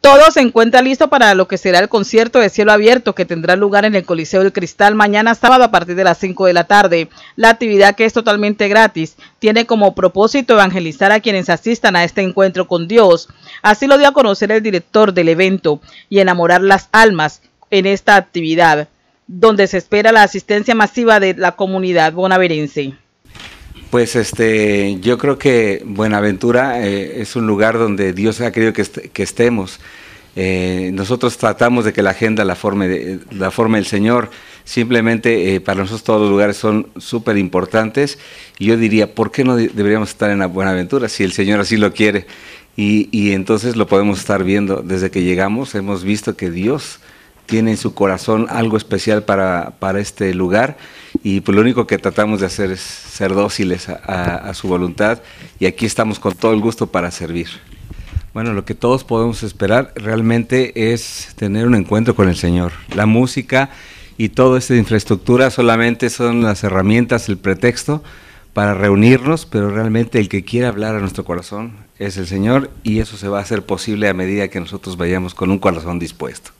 Todo se encuentra listo para lo que será el concierto de cielo abierto que tendrá lugar en el Coliseo del Cristal mañana sábado a partir de las 5 de la tarde. La actividad que es totalmente gratis tiene como propósito evangelizar a quienes asistan a este encuentro con Dios. Así lo dio a conocer el director del evento y enamorar las almas en esta actividad, donde se espera la asistencia masiva de la comunidad bonaverense. Pues este, yo creo que Buenaventura eh, es un lugar donde Dios ha querido que, estemos. Eh, nosotros tratamos de que la agenda la forme, la el Señor. Simplemente eh, para nosotros todos los lugares son súper importantes. Y yo diría, ¿por qué no deberíamos estar en la Buenaventura si el Señor así lo quiere? Y, y entonces lo podemos estar viendo. Desde que llegamos hemos visto que Dios tiene en su corazón algo especial para, este lugar y pues, lo único que tratamos de hacer es ser dóciles a, su voluntad y aquí estamos con todo el gusto para servir. Bueno, lo que todos podemos esperar realmente es tener un encuentro con el Señor. La música y toda esta infraestructura solamente son las herramientas, el pretexto para reunirnos, pero realmente el que quiere hablar a nuestro corazón es el Señor y eso se va a hacer posible a medida que nosotros vayamos con un corazón dispuesto.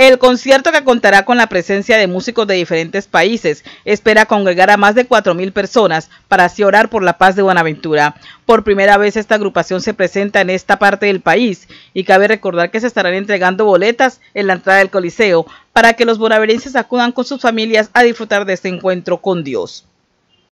El concierto que contará con la presencia de músicos de diferentes países espera congregar a más de 4.000 personas para así orar por la paz de Buenaventura. Por primera vez esta agrupación se presenta en esta parte del país y cabe recordar que se estarán entregando boletas en la entrada del Coliseo para que los bonaverenses acudan con sus familias a disfrutar de este encuentro con Dios.